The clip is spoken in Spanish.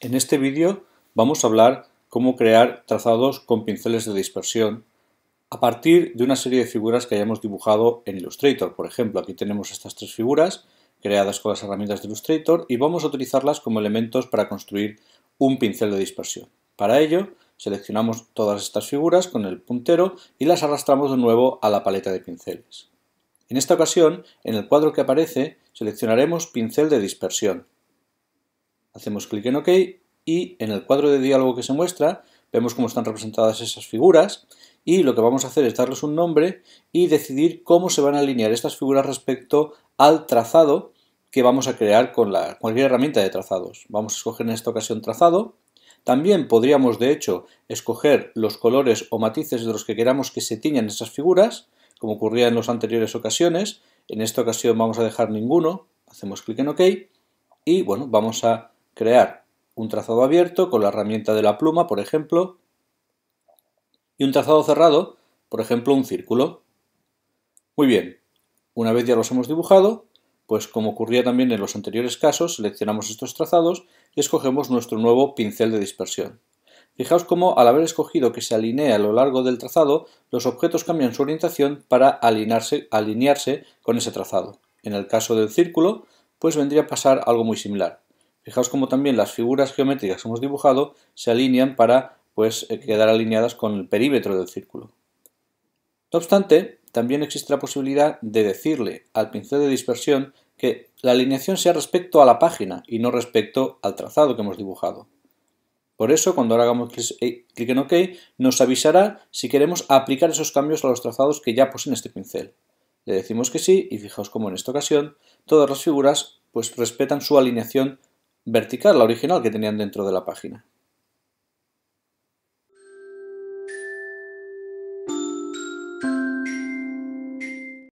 En este vídeo vamos a hablar cómo crear trazados con pinceles de dispersión a partir de una serie de figuras que hayamos dibujado en Illustrator. Por ejemplo, aquí tenemos estas tres figuras creadas con las herramientas de Illustrator y vamos a utilizarlas como elementos para construir un pincel de dispersión. Para ello, seleccionamos todas estas figuras con el puntero y las arrastramos de nuevo a la paleta de pinceles. En esta ocasión, en el cuadro que aparece, seleccionaremos pincel de dispersión. Hacemos clic en OK y en el cuadro de diálogo que se muestra vemos cómo están representadas esas figuras y lo que vamos a hacer es darles un nombre y decidir cómo se van a alinear estas figuras respecto al trazado que vamos a crear con cualquier herramienta de trazados. Vamos a escoger en esta ocasión trazado. También podríamos, de hecho, escoger los colores o matices de los que queramos que se tiñan esas figuras como ocurría en las anteriores ocasiones. En esta ocasión vamos a dejar ninguno, hacemos clic en OK y bueno, vamos a crear un trazado abierto con la herramienta de la pluma, por ejemplo, y un trazado cerrado, por ejemplo, un círculo. Muy bien, una vez ya los hemos dibujado, pues como ocurría también en los anteriores casos, seleccionamos estos trazados y escogemos nuestro nuevo pincel de dispersión. Fijaos cómo al haber escogido que se alinee a lo largo del trazado, los objetos cambian su orientación para alinearse, con ese trazado. En el caso del círculo, pues vendría a pasar algo muy similar. Fijaos cómo también las figuras geométricas que hemos dibujado se alinean para pues, eh, quedar alineadas con el perímetro del círculo. No obstante, también existe la posibilidad de decirle al pincel de dispersión que la alineación sea respecto a la página y no respecto al trazado que hemos dibujado. Por eso, cuando ahora hagamos eh, clic en OK, nos avisará si queremos aplicar esos cambios a los trazados que ya poseen este pincel. Le decimos que sí y fijaos como en esta ocasión todas las figuras pues respetan su alineación vertical, la original que tenían dentro de la página.